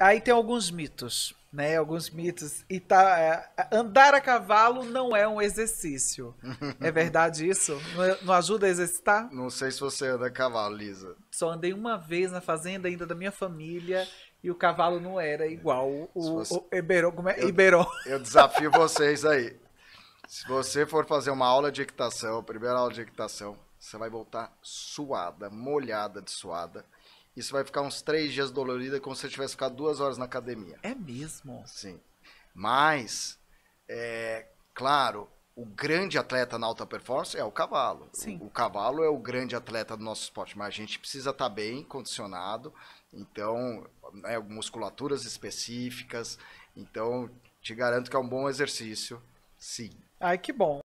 aí tem alguns mitos, né? Alguns mitos. E tá, é, andar a cavalo não é um exercício. é verdade isso? Não, é, não, ajuda a exercitar? Não sei se você anda a cavalo, Lisa. Só andei uma vez na fazenda ainda da minha família. E o cavalo não era igual o, você... o Iberon. Como é? Eu, Iberon. eu desafio vocês aí. Se você for fazer uma aula de equitação, primeira aula de equitação, você vai voltar suada, molhada de suada. Isso vai ficar uns três dias dolorida como se você tivesse ficado duas horas na academia. É mesmo? Sim. Mas, é, claro, o grande atleta na alta performance é o cavalo. Sim. O, o, cavalo é o grande atleta do nosso esporte, mas a gente precisa estar tá bem condicionado, então, né, musculaturas específicas. Então, te garanto que é um bom exercício, sim. Ai, que bom.